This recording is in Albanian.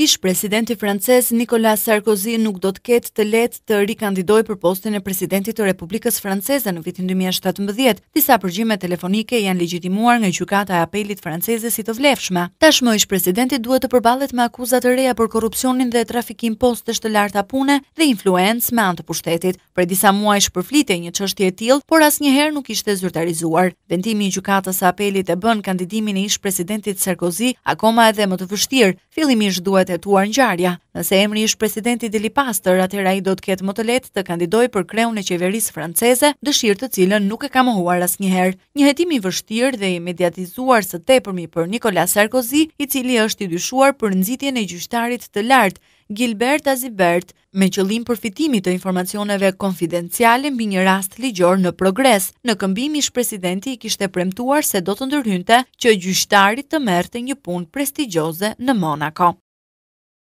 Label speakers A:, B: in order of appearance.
A: Ish presidenti francez Nicolas Sarkozy nuk do të ketë të letë të rikandidoj për postin e presidentit të Republikës Franceze në vitin 2017. Disa përgjime telefonike janë legjitimuar nga gjykata e apelit franceze si të vlefshme. Tashmë ish presidenti duhet të përballet me akuza të reja për korrupsionin dhe trafikim postesh të larta pune dhe influencë me anë të pushtetit. Për disa muaj shpërflitej një çështje e tillë, por asnjëherë nuk ishte zyrtarizuar. Vendimi i gjykatës së apelit e bën kandidimin e ish presidentit Sarkozy akoma edhe më të vështirë. Fillimisht duhet hetuar ngjarja. Nëse emri ish presidenti Dili Pastor, atëherë ai do të ketë më të lehtë të kandidojë për kreun e qeverisë franceze, dëshirë të cilën nuk e ka mohuar asnjëherë. Një hetim i vështirë dhe i mediatizuar së tepërmi për Nicolas Sarkozy, i cili është i dyshuar për nxitjen e gjyqtarit të lartë Gilbert Azibert me qëllim përfitimi të informacioneve konfidenciale mbi një rast ligjor në progres. Në këmbim ish presidenti i kishte premtuar se do të ndërhynte që gjyqtarit të merrte një punë prestigjioze në Monaco.